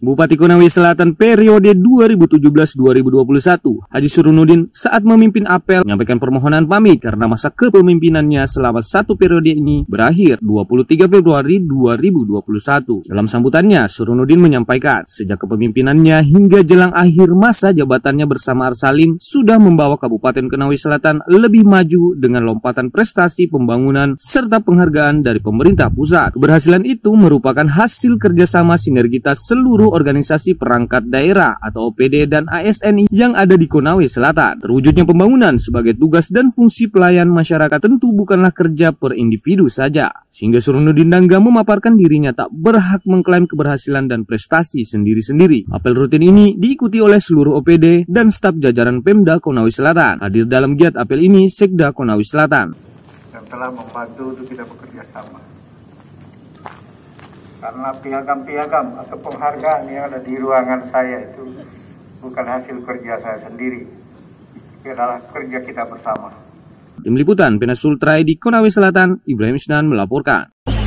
Bupati Konawe Selatan periode 2017-2021, Haji Surunudin saat memimpin apel menyampaikan permohonan pamit karena masa kepemimpinannya selama satu periode ini berakhir 23 Februari 2021. Dalam sambutannya, Surunudin menyampaikan sejak kepemimpinannya hingga jelang akhir masa jabatannya bersama Arsalim sudah membawa Kabupaten Konawe Selatan lebih maju dengan lompatan prestasi pembangunan serta penghargaan dari pemerintah pusat. Keberhasilan itu merupakan hasil kerjasama sinergitas seluruh organisasi perangkat daerah atau OPD dan ASN yang ada di Konawe Selatan. Terwujudnya pembangunan sebagai tugas dan fungsi pelayan masyarakat tentu bukanlah kerja per individu saja. Sehingga Surunudin Dangga memaparkan dirinya tak berhak mengklaim keberhasilan dan prestasi sendiri-sendiri. Apel rutin ini diikuti oleh seluruh OPD dan staf jajaran Pemda Konawe Selatan. Hadir dalam giat apel ini Sekda Konawe Selatan. Yang telah membantu untuk kita bekerja sama karena piagam-piagam atau penghargaan yang ada di ruangan saya itu bukan hasil kerja saya sendiri, itu adalah kerja kita bersama. Tim Liputan Pena Sultrai di Konawe Selatan, Ibrahim Sinan melaporkan.